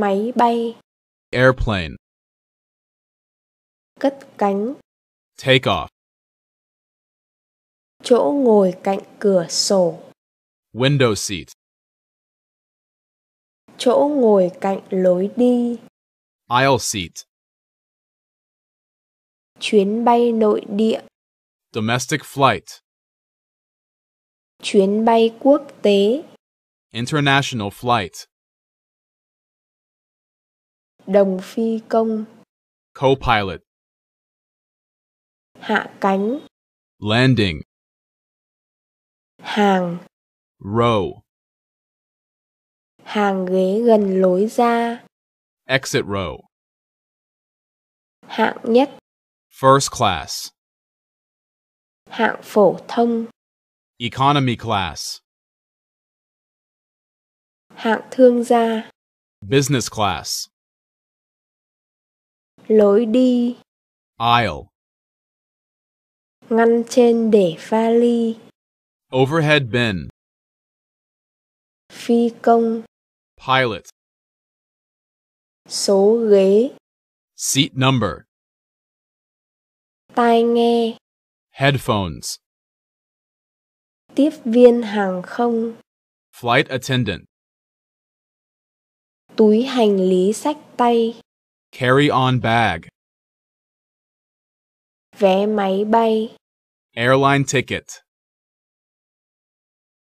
máy bay airplane cất cánh take off chỗ ngồi cạnh cửa sổ window seat chỗ ngồi cạnh lối đi aisle seat chuyến bay nội địa domestic flight chuyến bay quốc tế international flight Đồng phi công Co-pilot Hạ cánh Landing Hàng Row Hàng ghế gần lối ra Exit row Hạng nhất First class Hạng phổ thông Economy class Hạng thương gia Business class lối đi aisle ngăn trên để vali overhead bin phi công pilot số ghế seat number tai nghe headphones tiếp viên hàng không flight attendant túi hành lý sách tay Carry on bag. Vé máy bay. Airline ticket.